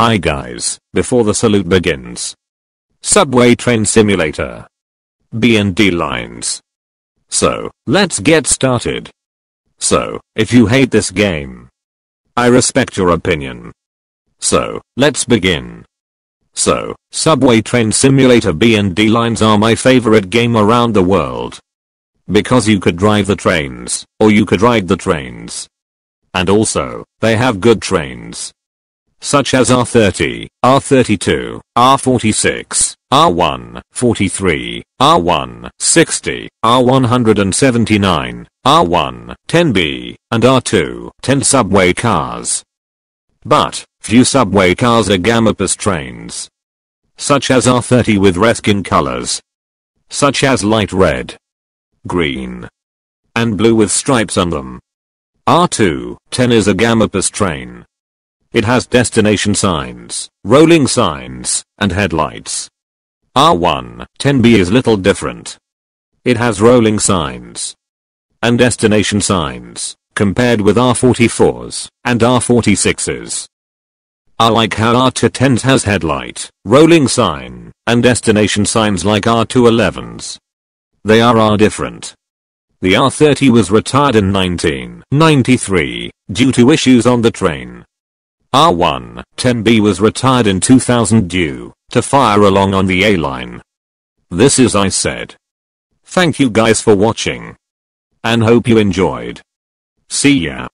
Hi guys, before the salute begins. Subway Train Simulator. B&D lines. So, let's get started. So, if you hate this game. I respect your opinion. So, let's begin. So, Subway Train Simulator B&D lines are my favorite game around the world. Because you could drive the trains, or you could ride the trains. And also, they have good trains such as R30, R32, R46, R1, 43, R1, 60, R179, R1, 10B, and R2, 10 subway cars. But, few subway cars are Gamapus trains. Such as R30 with Reskin colors. Such as light red, green, and blue with stripes on them. R2, 10 is a Gamapus train. It has destination signs, rolling signs, and headlights. R1 10B is little different. It has rolling signs and destination signs compared with R44s and R46s. I like how R210s has headlight, rolling sign, and destination signs like R211s. They are R different. The R30 was retired in 1993 due to issues on the train. R1 10B was retired in 2000 due to fire along on the A line. This is I said. Thank you guys for watching. And hope you enjoyed. See ya.